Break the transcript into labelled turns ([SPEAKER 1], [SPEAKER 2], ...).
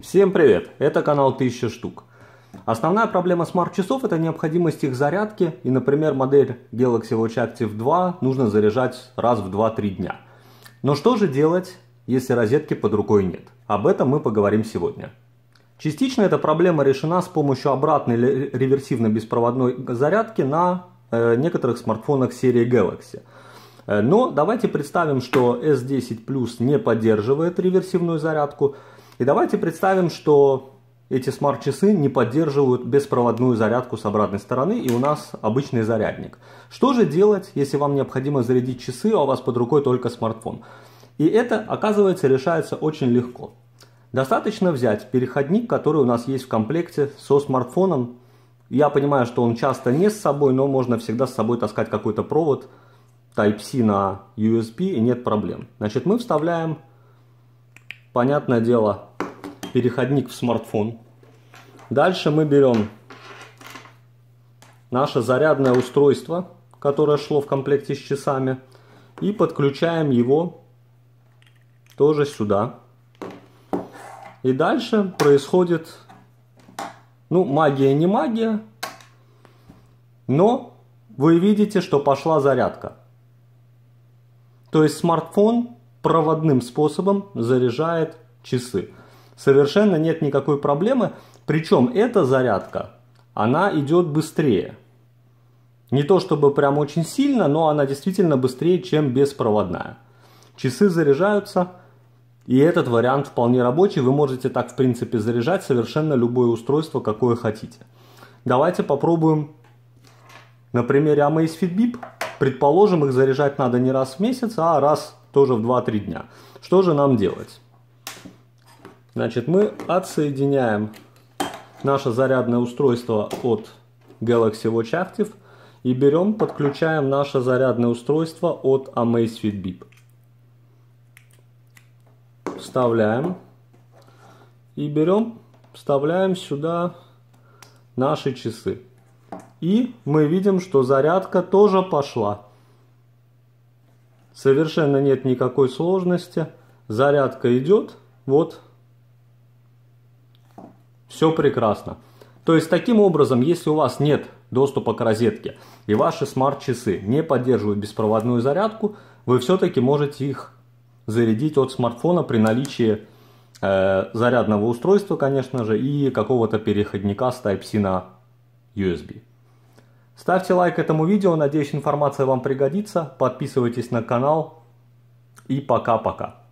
[SPEAKER 1] Всем привет! Это канал 1000 штук. Основная проблема смарт-часов это необходимость их зарядки и, например, модель Galaxy Watch Active 2 нужно заряжать раз в 2-3 дня. Но что же делать, если розетки под рукой нет? Об этом мы поговорим сегодня. Частично эта проблема решена с помощью обратной реверсивно-беспроводной зарядки на э, некоторых смартфонах серии Galaxy. Э, но давайте представим, что S10 Plus не поддерживает реверсивную зарядку – и давайте представим, что эти смарт-часы не поддерживают беспроводную зарядку с обратной стороны, и у нас обычный зарядник. Что же делать, если вам необходимо зарядить часы, а у вас под рукой только смартфон? И это, оказывается, решается очень легко. Достаточно взять переходник, который у нас есть в комплекте со смартфоном. Я понимаю, что он часто не с собой, но можно всегда с собой таскать какой-то провод Type-C на USB, и нет проблем. Значит, мы вставляем, понятное дело, переходник в смартфон. Дальше мы берем наше зарядное устройство, которое шло в комплекте с часами, и подключаем его тоже сюда. И дальше происходит, ну, магия не магия, но вы видите, что пошла зарядка. То есть смартфон проводным способом заряжает часы совершенно нет никакой проблемы. Причем эта зарядка, она идет быстрее. Не то чтобы прям очень сильно, но она действительно быстрее, чем беспроводная. Часы заряжаются, и этот вариант вполне рабочий. Вы можете так, в принципе, заряжать совершенно любое устройство, какое хотите. Давайте попробуем на примере Amazfit Beep. Предположим, их заряжать надо не раз в месяц, а раз тоже в 2-3 дня. Что же нам делать? Значит, мы отсоединяем наше зарядное устройство от Galaxy Watch Active и берем, подключаем наше зарядное устройство от Amazfit Beep. Вставляем и берем, вставляем сюда наши часы. И мы видим, что зарядка тоже пошла. Совершенно нет никакой сложности. Зарядка идет. Вот все прекрасно. То есть таким образом, если у вас нет доступа к розетке и ваши смарт-часы не поддерживают беспроводную зарядку, вы все-таки можете их зарядить от смартфона при наличии э, зарядного устройства, конечно же, и какого-то переходника с Type-C на USB. Ставьте лайк этому видео, надеюсь информация вам пригодится, подписывайтесь на канал и пока-пока.